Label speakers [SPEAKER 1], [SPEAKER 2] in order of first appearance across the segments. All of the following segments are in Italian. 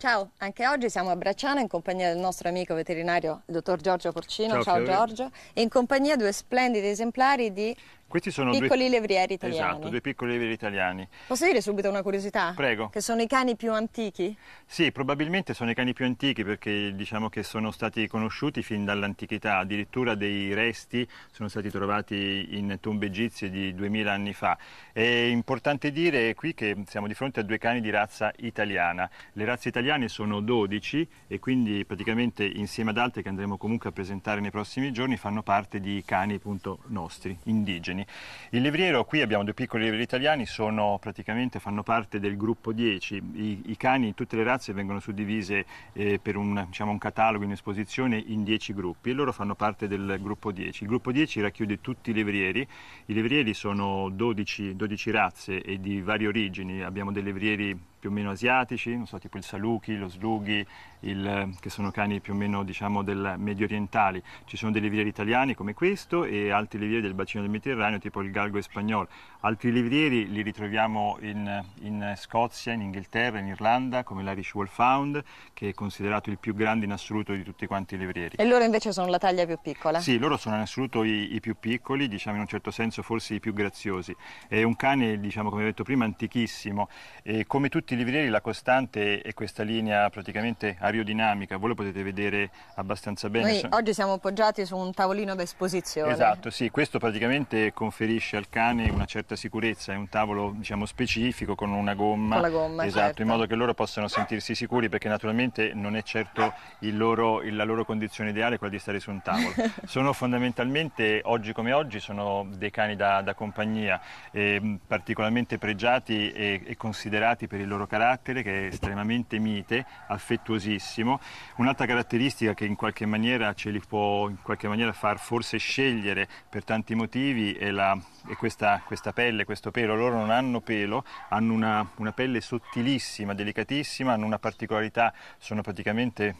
[SPEAKER 1] Ciao, anche oggi siamo a Bracciano in compagnia del nostro amico veterinario, il dottor Giorgio Porcino. Ciao, Ciao Giorgio. E in compagnia di due splendidi esemplari di
[SPEAKER 2] questi sono piccoli due... levrieri italiani. Esatto, due piccoli levrieri italiani.
[SPEAKER 1] Posso dire subito una curiosità? Prego. Che sono i cani più antichi?
[SPEAKER 2] Sì, probabilmente sono i cani più antichi perché diciamo che sono stati conosciuti fin dall'antichità, addirittura dei resti sono stati trovati in tombe egizie di 2000 anni fa. È importante dire qui che siamo di fronte a due cani di razza italiana. Le razze italiane sono 12 e quindi praticamente insieme ad altre che andremo comunque a presentare nei prossimi giorni fanno parte di cani appunto nostri, indigeni italiani. Il levriero, qui abbiamo due piccoli levrieri italiani, sono, praticamente fanno parte del gruppo 10. I, i cani, tutte le razze vengono suddivise eh, per un, diciamo, un catalogo in esposizione in 10 gruppi e loro fanno parte del gruppo 10. Il gruppo 10 racchiude tutti i levrieri, i levrieri sono 12, 12 razze e di varie origini, abbiamo dei levrieri più o meno asiatici, non so, tipo il saluki, lo slughi, il, che sono cani più o meno diciamo del medio orientali. Ci sono dei livrieri italiani come questo e altri livrieri del bacino del Mediterraneo tipo il galgo spagnolo. Altri livrieri li ritroviamo in, in Scozia, in Inghilterra, in Irlanda come l'Irish Wolfhound che è considerato il più grande in assoluto di tutti quanti i livrieri. E
[SPEAKER 1] loro invece sono la taglia più piccola?
[SPEAKER 2] Sì, loro sono in assoluto i, i più piccoli, diciamo in un certo senso forse i più graziosi. È un cane, diciamo come ho detto prima, antichissimo e come tutti tutti i levrieri la costante è questa linea praticamente aerodinamica, voi lo potete vedere abbastanza bene. Noi oggi
[SPEAKER 1] siamo poggiati su un tavolino d'esposizione. Esatto,
[SPEAKER 2] sì, questo praticamente conferisce al cane una certa sicurezza, è un tavolo diciamo, specifico con una gomma. Con la gomma, Esatto, certo. in modo che loro possano sentirsi sicuri perché naturalmente non è certo loro, la loro condizione ideale quella di stare su un tavolo. sono fondamentalmente, oggi come oggi, sono dei cani da, da compagnia, eh, particolarmente pregiati e, e considerati per il loro loro carattere che è estremamente mite, affettuosissimo. Un'altra caratteristica che in qualche maniera ce li può in qualche maniera far forse scegliere per tanti motivi è, la, è questa, questa, pelle, questo pelo. Loro non hanno pelo, hanno una, una pelle sottilissima, delicatissima, hanno una particolarità, sono praticamente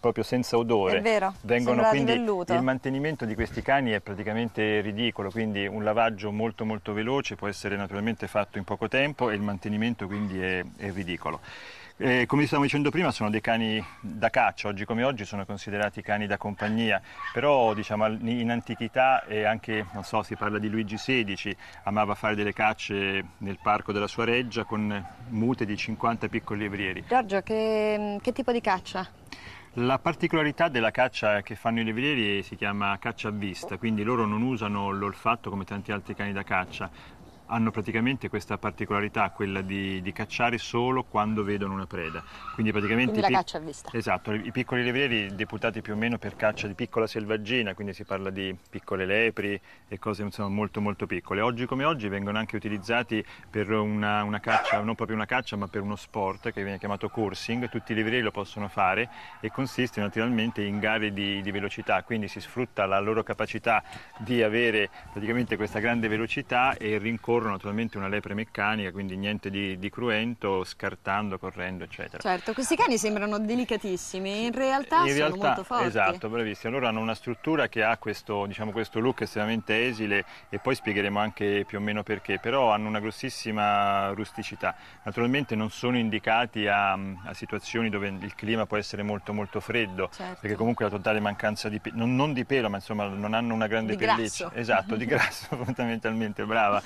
[SPEAKER 2] proprio senza odore. È vero, Vengono quindi livelluto. il mantenimento di questi cani è praticamente ridicolo, quindi un lavaggio molto molto veloce può essere naturalmente fatto in poco tempo e il mantenimento quindi è, è ridicolo. Eh, come stavo dicendo prima sono dei cani da caccia, oggi come oggi sono considerati cani da compagnia, però diciamo, in antichità e anche, non so, si parla di Luigi XVI, amava fare delle cacce nel parco della sua reggia con mute di 50 piccoli levrieri.
[SPEAKER 1] Giorgio, che, che tipo di caccia?
[SPEAKER 2] La particolarità della caccia che fanno i levrieri si chiama caccia a vista, quindi loro non usano l'olfatto come tanti altri cani da caccia, hanno praticamente questa particolarità, quella di, di cacciare solo quando vedono una preda. Quindi praticamente... Quindi la caccia a vista. Esatto, i piccoli levrieri deputati più o meno per caccia di piccola selvaggina, quindi si parla di piccole lepri e cose insomma, molto molto piccole. Oggi come oggi vengono anche utilizzati per una, una caccia, non proprio una caccia, ma per uno sport che viene chiamato coursing, tutti i levrieri lo possono fare e consiste naturalmente in gare di, di velocità, quindi si sfrutta la loro capacità di avere praticamente questa grande velocità e rincorrere intorno naturalmente una lepre meccanica, quindi niente di, di cruento, scartando, correndo, eccetera. Certo, questi
[SPEAKER 1] cani sembrano delicatissimi, in realtà in sono realtà, molto forti.
[SPEAKER 2] Esatto, bravissimi. Loro hanno una struttura che ha questo, diciamo, questo look estremamente esile e poi spiegheremo anche più o meno perché, però hanno una grossissima rusticità. Naturalmente non sono indicati a, a situazioni dove il clima può essere molto molto freddo, certo. perché comunque la totale mancanza di pelo, non, non, di pelo, ma insomma non hanno una grande di pelliccia. Grasso. Esatto, di grasso fondamentalmente, brava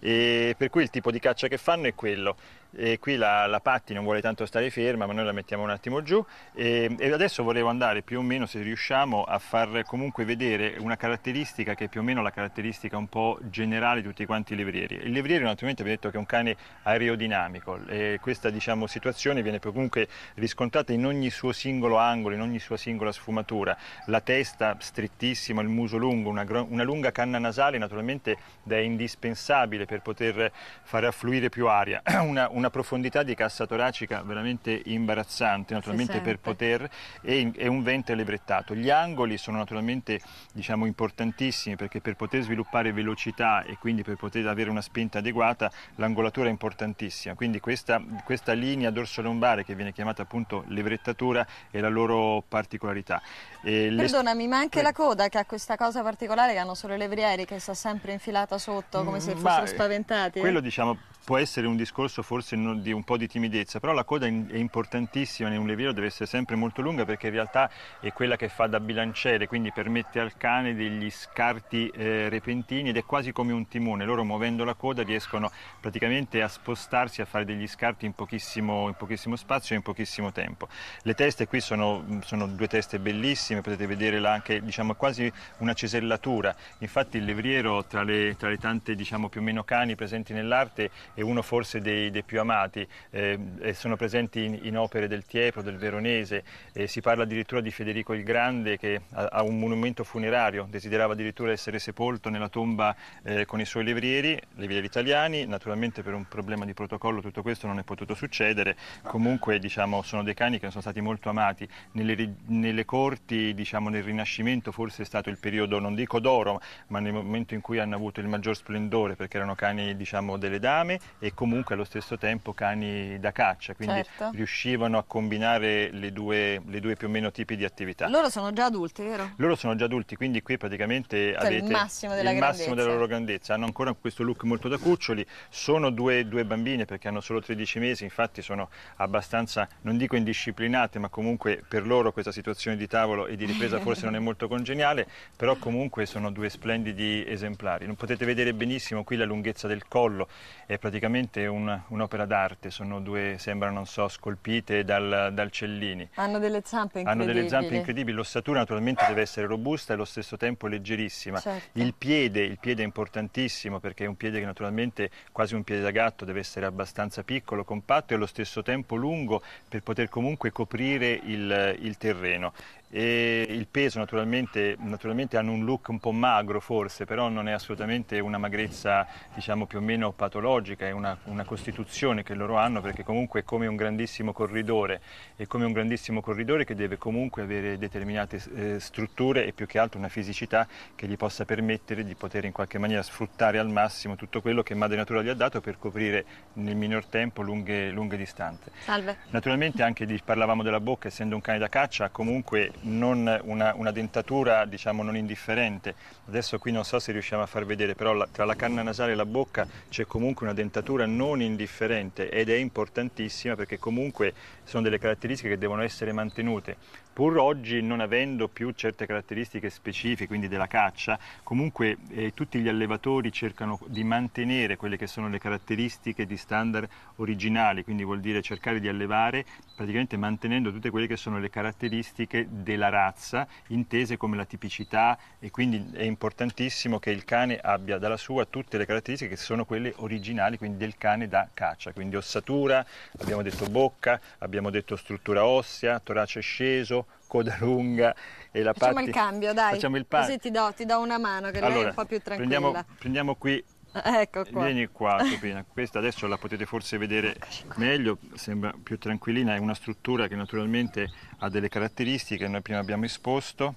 [SPEAKER 2] e per cui il tipo di caccia che fanno è quello e qui la, la Patti non vuole tanto stare ferma ma noi la mettiamo un attimo giù e, e, adesso volevo andare più o meno se riusciamo a far comunque vedere una caratteristica che è più o meno la caratteristica un po' generale di tutti quanti i levrieri il levriere naturalmente abbiamo detto che è un cane aerodinamico e questa diciamo, situazione viene comunque riscontrata in ogni suo singolo angolo in ogni sua singola sfumatura la testa strettissima il muso lungo una, una lunga canna nasale naturalmente è indispensabile per poter far affluire più aria una, una profondità di cassa toracica veramente imbarazzante naturalmente per poter e, e, un ventre levrettato. Gli angoli sono naturalmente diciamo, importantissimi perché per poter sviluppare velocità e quindi per poter avere una spinta adeguata l'angolatura è importantissima, quindi questa, questa linea dorsolombare che viene chiamata appunto levrettatura è la loro particolarità. E
[SPEAKER 1] Perdonami, ma anche la coda che ha questa cosa particolare che hanno solo i levrieri che sta sempre infilata sotto come se fossero ma, spaventati. Quello eh?
[SPEAKER 2] diciamo può essere un discorso forse di un po' di timidezza, però la coda è importantissima in un leviero, deve essere sempre molto lunga perché in realtà è quella che fa da bilanciere, quindi permette al cane degli scarti eh, repentini ed è quasi come un timone, loro muovendo la coda riescono praticamente a spostarsi, a fare degli scarti in pochissimo, in pochissimo spazio e in pochissimo tempo. Le teste qui sono, sono due teste bellissime, potete vedere anche diciamo, quasi una cesellatura, infatti il levriero tra le, tra le tante diciamo, più o meno cani presenti nell'arte è uno forse dei, dei più amati, eh, sono presenti in, in, opere del Tiepolo, del Veronese, eh, si parla addirittura di Federico il Grande che ha un monumento funerario desiderava addirittura essere sepolto nella tomba eh, con i suoi levrieri, levrieri italiani, naturalmente per un problema di protocollo tutto questo non è potuto succedere, comunque diciamo, sono dei cani che sono stati molto amati, nelle, nelle corti diciamo, nel Rinascimento forse è stato il periodo, non dico d'oro, ma nel momento in cui hanno avuto il maggior splendore perché erano cani diciamo, delle dame e comunque allo stesso tempo cani da caccia, quindi certo. riuscivano a combinare le due, le due, più o meno tipi di attività.
[SPEAKER 1] Loro sono già adulti, vero?
[SPEAKER 2] Loro sono già adulti, quindi qui praticamente cioè, avete il massimo, della, il massimo della, loro grandezza, hanno ancora questo look molto da cuccioli, sono due, due bambine perché hanno solo 13 mesi, infatti sono abbastanza, non dico indisciplinate, ma comunque per loro questa situazione di tavolo e di ripresa forse non è molto congeniale, però comunque sono due splendidi esemplari. Non potete vedere benissimo qui la lunghezza del collo, è praticamente praticamente un, un'opera d'arte, sono due, sembrano, non so, scolpite dal, dal Cellini.
[SPEAKER 1] Hanno delle zampe incredibili. Hanno delle zampe incredibili,
[SPEAKER 2] l'ossatura naturalmente deve essere robusta e allo stesso tempo leggerissima. Certo. Il, piede, il piede è importantissimo perché è un piede che naturalmente, quasi un piede da gatto, deve essere abbastanza piccolo, compatto e allo stesso tempo lungo per poter comunque coprire il, il terreno e il peso naturalmente, naturalmente, hanno un look un po' magro forse, però non è assolutamente una magrezza diciamo più o meno patologica, è una, una costituzione che loro hanno perché comunque è come un grandissimo corridore, è come un grandissimo corridore che deve comunque avere determinate eh, strutture e più che altro una fisicità che gli possa permettere di poter in qualche maniera sfruttare al massimo tutto quello che Madre Natura gli ha dato per coprire nel minor tempo lunghe, lunghe distanze. Salve. Naturalmente anche di, parlavamo della bocca, essendo un cane da caccia, comunque non una, una dentatura diciamo non indifferente. Adesso qui non so se riusciamo a far vedere, però la, tra la canna nasale e la bocca c'è comunque una dentatura non indifferente ed è importantissima perché comunque sono delle caratteristiche che devono essere mantenute. Pur oggi non avendo più certe caratteristiche specifiche, quindi della caccia, comunque eh, tutti gli allevatori cercano di mantenere quelle che sono le caratteristiche di standard originali, quindi vuol dire cercare di allevare praticamente mantenendo tutte quelle che sono le caratteristiche della razza, intese come la tipicità e quindi è importantissimo che il cane abbia dalla sua tutte le caratteristiche che sono quelle originali, quindi del cane da caccia, quindi ossatura, abbiamo detto bocca, abbiamo detto struttura ossea, torace sceso, coda lunga e la parte... Facciamo patti... il cambio, dai, facciamo il pa... così
[SPEAKER 1] ti do, ti do, una mano che allora, lei è un po' più tranquilla. Prendiamo,
[SPEAKER 2] prendiamo qui
[SPEAKER 1] Ecco qua. Vieni qua,
[SPEAKER 2] Topina. Questa adesso la potete forse vedere meglio, sembra più tranquillina. È una struttura che naturalmente ha delle caratteristiche, che noi prima abbiamo esposto.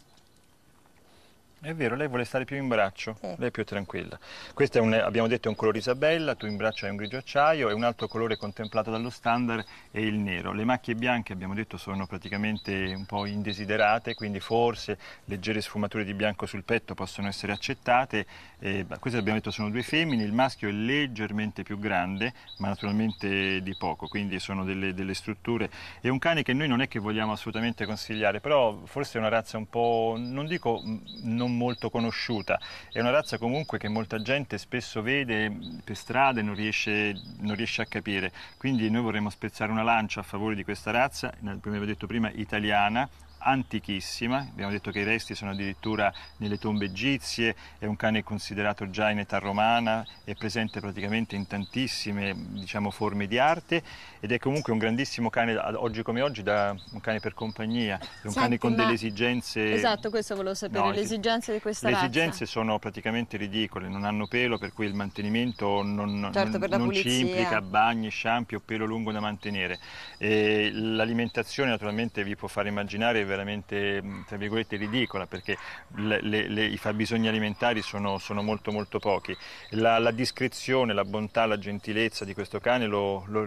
[SPEAKER 2] È vero, lei vuole stare più in braccio, sì. lei è più tranquilla. Questo è un, abbiamo detto è un colore Isabella, tu in braccio hai un grigio acciaio e un altro colore contemplato dallo standard è il nero. Le macchie bianche abbiamo detto sono praticamente un po' indesiderate, quindi forse leggere sfumature di bianco sul petto possono essere accettate. Eh, queste abbiamo detto sono due femmine, il maschio è leggermente più grande, ma naturalmente di poco, quindi sono delle, delle strutture. È un cane che noi non è che vogliamo assolutamente consigliare, però forse è una razza un po', non dico mm, non non molto conosciuta, è una razza comunque che molta gente spesso vede per strada e non riesce, non riesce a capire, quindi noi vorremmo spezzare una lancia a favore di questa razza, come avevo detto prima, italiana, antichissima, abbiamo detto che i resti sono addirittura nelle tombe egizie, è un cane considerato già in età romana, è presente praticamente in tantissime diciamo, forme di arte ed è comunque un grandissimo cane, oggi come oggi, da, un cane per compagnia, è un Senti, cane con ma... delle esigenze... Esatto,
[SPEAKER 1] questo volevo sapere, no, le esigenze di questa le razza. Le esigenze
[SPEAKER 2] sono praticamente ridicole, non hanno pelo per cui il mantenimento non, certo, non, non ci implica bagni, sciampi o pelo lungo da mantenere. E l'alimentazione naturalmente vi può fare immaginare veramente mm, tra virgolette ridicola perché le, le, le, i fabbisogni alimentari sono, sono molto molto pochi. La, la, discrezione, la bontà, la gentilezza di questo cane lo, lo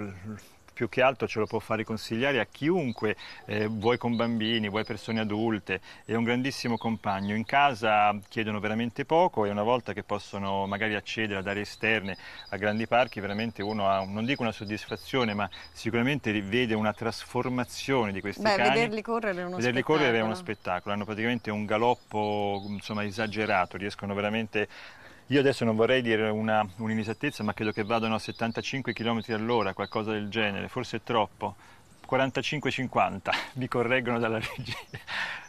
[SPEAKER 2] più che altro ce lo può fare consigliare a chiunque, eh, vuoi con bambini, vuoi persone adulte, è un grandissimo compagno. In casa chiedono veramente poco e una volta che possono magari accedere ad aree esterne, a grandi parchi, veramente uno ha, non dico una soddisfazione, ma sicuramente vede una trasformazione di questi Beh, cani. Vederli
[SPEAKER 1] correre è uno vederli spettacolo. correre è uno
[SPEAKER 2] spettacolo, hanno praticamente un galoppo insomma, esagerato, riescono veramente io adesso non vorrei dire una, un'inesattezza, ma credo che vadano a 75 km all'ora, qualcosa del genere, forse è troppo. 45-50, mi correggono dalla regia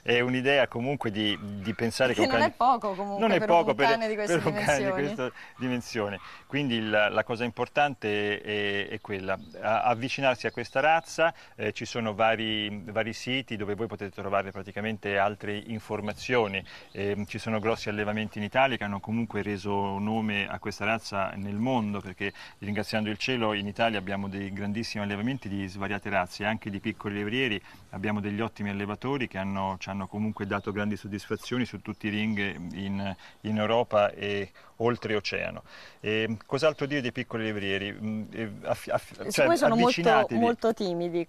[SPEAKER 2] è un'idea comunque di, di pensare che, che un cane... non è
[SPEAKER 1] poco comunque non è per poco un cane di queste dimensioni. Di questa
[SPEAKER 2] dimensione. Quindi il, la cosa importante è, è quella, avvicinarsi a questa razza, eh, ci sono vari, vari, siti dove voi potete trovare praticamente altre informazioni, eh, ci sono grossi allevamenti in Italia che hanno comunque reso nome a questa razza nel mondo perché ringraziando il cielo in Italia abbiamo dei grandissimi allevamenti di svariate razze, anche di piccoli levrieri, abbiamo degli ottimi allevatori che hanno, ci hanno hanno comunque dato grandi soddisfazioni su tutti i ring in, in Europa e oltreoceano. E cos'altro dire dei piccoli levrieri? Aff, mm, aff, cioè, sono molto, molto
[SPEAKER 1] timidi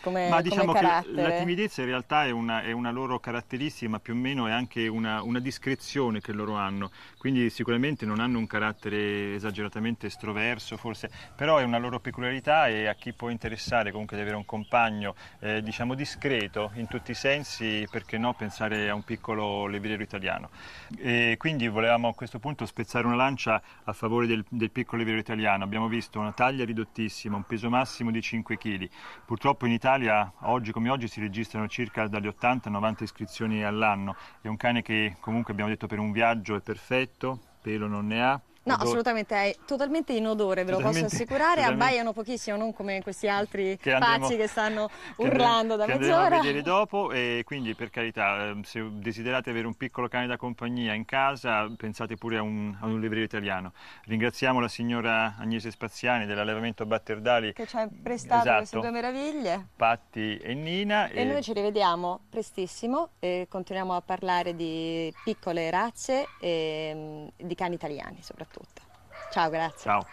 [SPEAKER 1] come, Ma diciamo come che la,
[SPEAKER 2] timidezza in realtà è una, è una, loro caratteristica, più o meno è anche una, una, discrezione che loro hanno, quindi sicuramente non hanno un carattere esageratamente estroverso forse, però è una loro peculiarità e a chi può interessare comunque di avere un compagno eh, diciamo discreto in tutti i sensi, perché no pensare a un piccolo levriero italiano. E quindi volevamo a questo punto spezzare una lancia a favore del, del piccolo levriero italiano, abbiamo visto una taglia ridottissima, un peso massimo di 5 kg, purtroppo in Italia Italia oggi come oggi si registrano circa dalle 80 90 iscrizioni all'anno. È un cane che comunque abbiamo detto per un viaggio è perfetto, pelo non ne ha, No, odore.
[SPEAKER 1] assolutamente, è totalmente inodore, ve lo posso assicurare, abbaiano pochissimo, non come questi altri che andremo, pazzi che stanno urlando che andremo, da mezz'ora. Che andremo a vedere
[SPEAKER 2] dopo e quindi per carità, ehm, se desiderate avere un piccolo cane da compagnia in casa, pensate pure a un, a un livriero italiano. Ringraziamo la signora Agnese Spaziani dell'allevamento Batterdali. Che
[SPEAKER 1] ci ha prestato esatto, queste due meraviglie.
[SPEAKER 2] Patti e Nina. E, e noi ci
[SPEAKER 1] rivediamo prestissimo e continuiamo a parlare di piccole razze e mm, di cani italiani soprattutto tutta. Ciao, grazie.
[SPEAKER 2] Ciao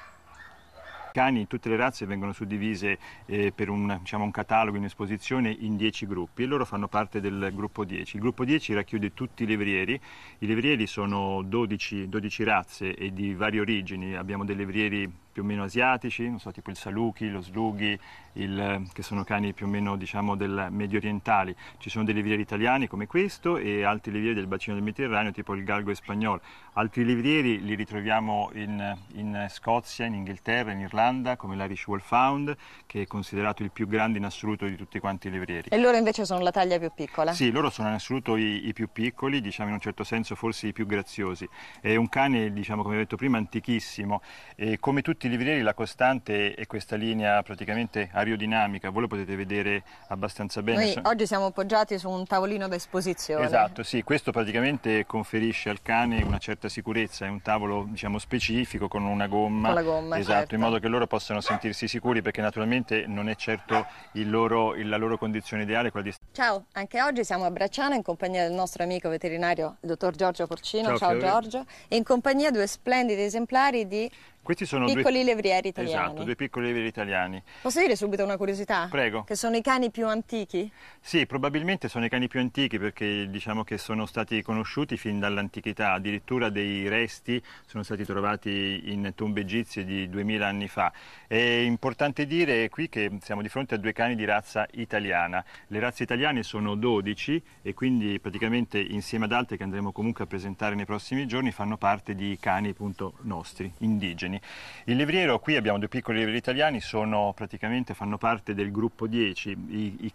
[SPEAKER 2] cani, tutte le razze vengono suddivise eh, per un, diciamo, un catalogo, un'esposizione in 10 gruppi e loro fanno parte del gruppo 10. Il gruppo 10 racchiude tutti i levrieri, i levrieri sono 12, 12 razze e di varie origini, abbiamo dei levrieri più o meno asiatici, so, tipo il saluki, lo slughi, il, che sono cani più o meno diciamo, del medio orientale. Ci sono dei livrieri italiani come questo e altri livrieri del bacino del Mediterraneo tipo il galgo e spagnolo. Altri livrieri li ritroviamo in, in Scozia, in Inghilterra, in Irlanda Olanda come l'Irish Wolf Hound che è considerato il più grande in assoluto di tutti quanti i levrieri. E
[SPEAKER 1] loro invece sono la taglia più piccola? Sì,
[SPEAKER 2] loro sono in assoluto i, i più piccoli, diciamo in un certo senso forse i più graziosi. È un cane, diciamo come ho detto prima, antichissimo e come tutti i levrieri la costante è questa linea praticamente aerodinamica, voi lo potete vedere abbastanza bene. Noi oggi
[SPEAKER 1] siamo appoggiati su un tavolino d'esposizione. Esatto,
[SPEAKER 2] sì, questo praticamente conferisce al cane una certa sicurezza, è un tavolo diciamo specifico con una gomma, con la gomma esatto, certo. in modo che loro loro possono sentirsi sicuri perché naturalmente non è certo loro, la loro condizione ideale quella di...
[SPEAKER 1] Ciao, anche oggi siamo a Bracciano in compagnia del nostro amico veterinario il dottor Giorgio Porcino, ciao, ciao Giorgio, e in compagnia due splendidi esemplari di
[SPEAKER 2] questi sono piccoli due... levrieri italiani. Esatto, due piccoli levrieri italiani.
[SPEAKER 1] Posso dire subito una curiosità? Prego. Che sono i cani più antichi?
[SPEAKER 2] Sì, probabilmente sono i cani più antichi perché diciamo che sono stati conosciuti fin dall'antichità, addirittura dei resti sono stati trovati in tombe egizie di 2000 anni fa. È importante dire qui che siamo di fronte a due cani di razza italiana. Le razze italiane sono 12 e quindi praticamente insieme ad altre che andremo comunque a presentare nei prossimi giorni fanno parte di cani appunto nostri, indigeni italiani. Il livriero, qui abbiamo due piccoli livrieri italiani, sono, praticamente fanno parte del gruppo 10, i, i